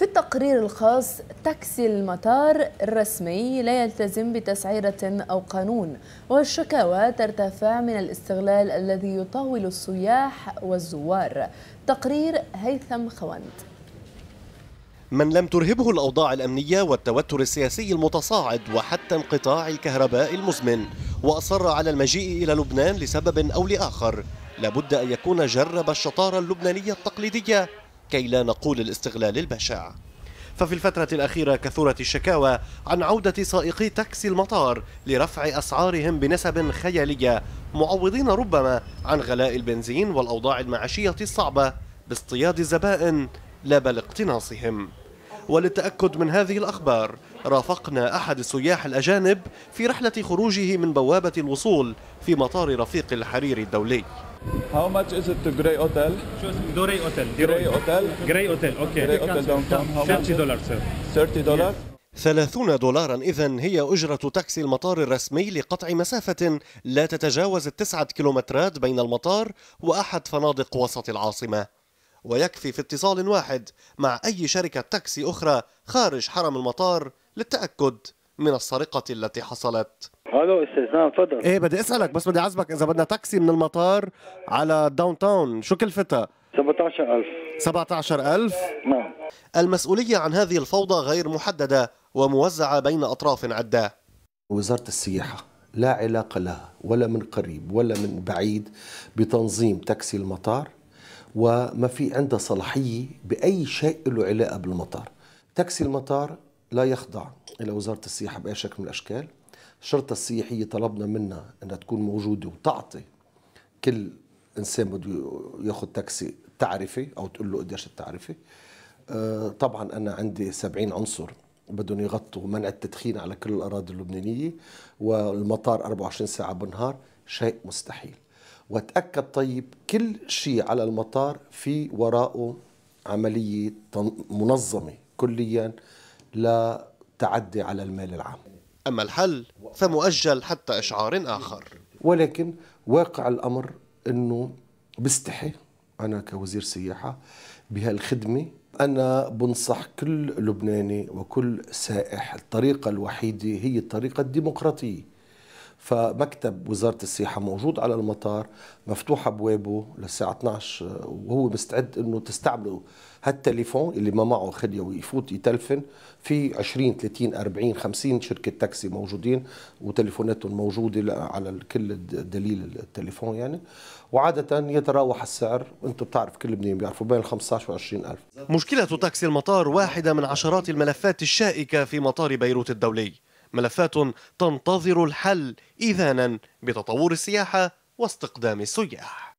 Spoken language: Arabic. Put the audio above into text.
في التقرير الخاص تاكسي المطار الرسمي لا يلتزم بتسعيرة أو قانون والشكاوى ترتفع من الاستغلال الذي يطاول السياح والزوار تقرير هيثم خواند من لم ترهبه الأوضاع الأمنية والتوتر السياسي المتصاعد وحتى انقطاع الكهرباء المزمن وأصر على المجيء إلى لبنان لسبب أو لآخر لابد أن يكون جرب الشطارة اللبنانية التقليدية كي لا نقول الاستغلال البشع ففي الفترة الأخيرة كثرت الشكاوى عن عودة سائقي تاكسي المطار لرفع أسعارهم بنسب خيالية معوضين ربما عن غلاء البنزين والأوضاع المعيشية الصعبة باصطياد الزبائن لا بل اقتناصهم وللتأكد من هذه الأخبار رافقنا أحد السياح الأجانب في رحلة خروجه من بوابة الوصول في مطار رفيق الحرير الدولي How much is it to Grey Hotel? Grey Hotel. Grey Hotel. Grey Hotel. Okay. Grey Hotel downtown. How much? 30 dollars, sir. 30 dollars. 30 دولارا إذا هي أجرة تاكسي المطار الرسمي لقطع مسافة لا تتجاوز التسعة كيلومترات بين المطار وأحد فنادق وسط العاصمة ويكفي في اتصال واحد مع أي شركة تاكسي أخرى خارج حرم المطار للتأكد من السرقة التي حصلت الو استاذنا تفضل ايه بدي اسالك بس بدي اعزبك اذا بدنا تاكسي من المطار على داون تاون شو كلفتها 17000 17000 نعم المسؤولية عن هذه الفوضى غير محددة وموزعة بين أطراف عدة وزارة السياحة لا علاقة لها ولا من قريب ولا من بعيد بتنظيم تاكسي المطار وما في عندها صلاحية بأي شيء له علاقة بالمطار تاكسي المطار لا يخضع إلى وزارة السياحة بأي شكل من الأشكال الشرطة السياحية طلبنا منها أنها تكون موجودة وتعطي كل إنسان بده ياخذ تاكسي تعرفة أو تقول له قديش التعرفة آه، طبعا أنا عندي 70 عنصر بدهم يغطوا منع التدخين على كل الأراضي اللبنانية والمطار 24 ساعة بالنهار شيء مستحيل وتأكد طيب كل شيء على المطار في وراءه عملية منظمة كليا لتعدي على المال العام أما الحل فمؤجل حتى إشعار آخر ولكن واقع الأمر أنه بستحي أنا كوزير سياحة بهالخدمة أنا بنصح كل لبناني وكل سائح الطريقة الوحيدة هي الطريقة الديمقراطية فمكتب وزارة السياحة موجود على المطار مفتوح أبوابه للساعة 12 وهو مستعد أنه تستعمله هالتليفون اللي ما معه خلية ويفوت يتلفن في 20 30 40 50 شركه تاكسي موجودين وتليفوناتهم موجوده على كل دليل التليفون يعني وعاده يتراوح السعر انتم بتعرف كل لبنان بيعرفوا بين 15 و 20 الف مشكله تاكسي المطار واحده من عشرات الملفات الشائكه في مطار بيروت الدولي ملفات تنتظر الحل إذانا بتطور السياحة واستقدام السياح